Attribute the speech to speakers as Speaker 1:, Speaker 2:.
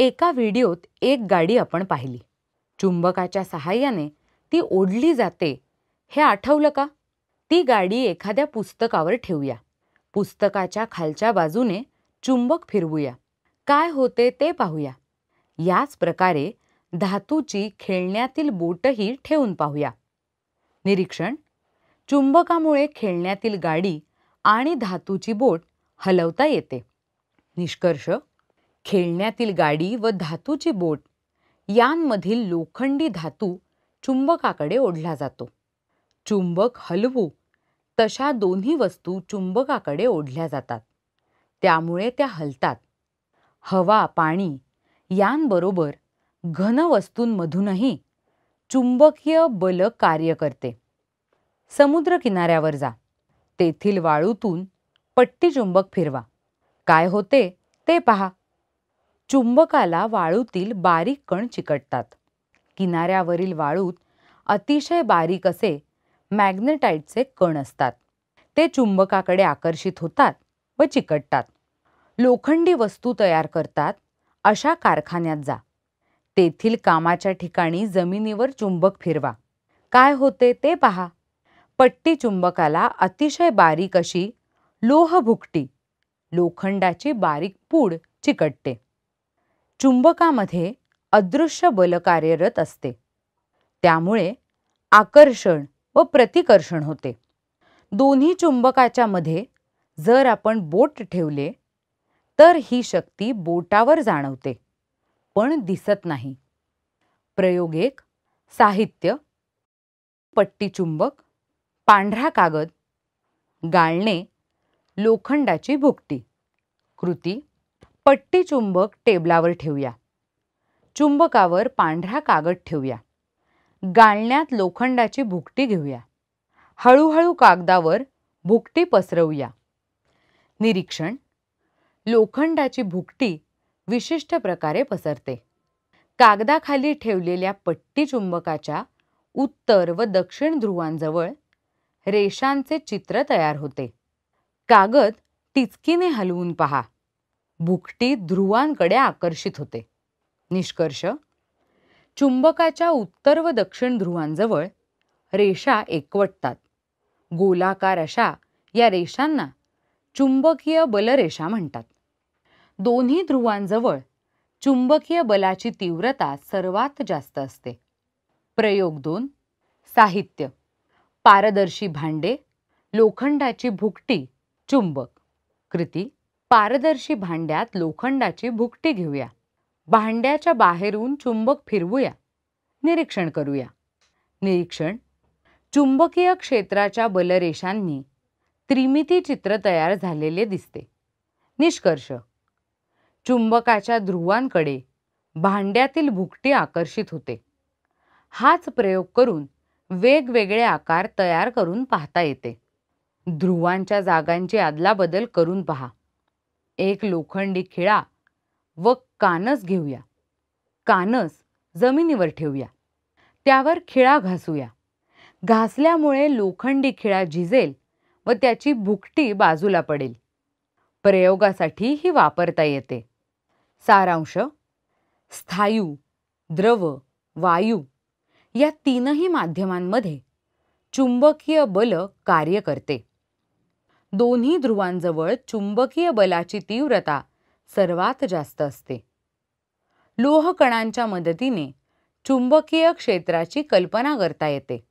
Speaker 1: एका व्हिडिओत एक गाडी आपण पाहिली चुंबकाच्या सहाय्याने ती ओढली जाते हे आठवलं का ती गाडी एखाद्या पुस्तकावर ठेवूया पुस्तकाच्या खालच्या बाजूने चुंबक फिरवूया काय होते ते पाहूया याच प्रकारे धातूची खेळण्यातील बोटही ठेवून पाहूया निरीक्षण चुंबकामुळे खेळण्यातील गाडी आणि धातूची बोट हलवता येते निष्कर्ष खेळण्यातील गाडी व धातूची बोट यांमधील लोखंडी धातू चुंबकाकडे ओढला जातो चुंबक हलवू तशा दोन्ही वस्तू चुंबकाकडे ओढल्या जातात त्यामुळे त्या हलतात हवा पाणी यांबरोबर घन वस्तूंमधूनही चुंबकीय बल कार्य करते समुद्र किनाऱ्यावर जा तेथील वाळूतून पट्टीचुंबक फिरवा काय होते ते पहा चुंबकाला वाळूतील बारीक कण चिकटतात किनाऱ्यावरील वाळूत अतिशय बारीक असे मॅग्नेटाईटचे कण असतात ते चुंबकाकडे आकर्षित होतात व चिकटतात लोखंडी वस्तू तयार करतात अशा कारखान्यात जा तेथील कामाच्या ठिकाणी जमिनीवर चुंबक फिरवा काय होते ते पहा पट्टी चुंबकाला अतिशय बारीक अशी लोहभुकटी लोखंडाची बारीक पूड चिकटते चुंबकामध्ये अदृश्य बल कार्यरत असते त्यामुळे आकर्षण व प्रतिकर्षण होते दोन्ही चुंबकाच्या मध्ये जर आपण बोट ठेवले तर ही शक्ती बोटावर जाणवते पण दिसत नाही प्रयोग एक साहित्य पट्टीचुंबक पांढरा कागद गाळणे लोखंडाची भुकटी कृती पट्टी चुंबक टेबलावर ठेवूया चुंबकावर पांढरा कागद ठेवूया गाळण्यात लोखंडाची भुकटी घेऊया हळूहळू कागदावर भुकटी पसरवूया निरीक्षण लोखंडाची भुकटी विशिष्ट प्रकारे पसरते कागदाखाली ठेवलेल्या पट्टी चुंबकाच्या उत्तर व दक्षिण ध्रुवांजवळ रेषांचे चित्र तयार होते कागद टिचकीने हलवून पहा भुकटी ध्रुवांकडे आकर्षित होते निष्कर्ष चुंबकाच्या उत्तर व दक्षिण ध्रुवांजवळ रेषा एकवटतात गोलाकार अशा या रेषांना चुंबकीय बलरेषा म्हणतात दोन्ही ध्रुवांजवळ चुंबकीय बलाची तीव्रता सर्वात जास्त असते प्रयोग दोन साहित्य पारदर्शी भांडे लोखंडाची भुकटी चुंबक कृती पारदर्शी भांड्यात लोखंडाची भुकटी घेऊया भांड्याच्या बाहेरून चुंबक फिरवूया निरीक्षण करूया निरीक्षण चुंबकीय क्षेत्राच्या बलरेषांनी त्रिमिती चित्र तयार झालेले दिसते निष्कर्ष चुंबकाच्या ध्रुवांकडे भांड्यातील भुकटी आकर्षित होते हाच प्रयोग करून वेगवेगळे आकार तयार करून पाहता येते ध्रुवांच्या जागांची आदलाबदल करून पहा एक लोखंडी खिळा व कानस घेऊया कानस जमिनीवर ठेवूया त्यावर खिळा घासूया घासल्यामुळे लोखंडी खिळा झिजेल व त्याची भुकटी बाजूला पडेल प्रयोगासाठी ही वापरता येते सारांश स्थायू द्रव वायू या तीनही माध्यमांमध्ये चुंबकीय बल कार्य करते दोन्ही ध्रुवांजवळ चुंबकीय बलाची तीव्रता सर्वात जास्त असते लोहकणांच्या मदतीने चुंबकीय क्षेत्राची कल्पना करता येते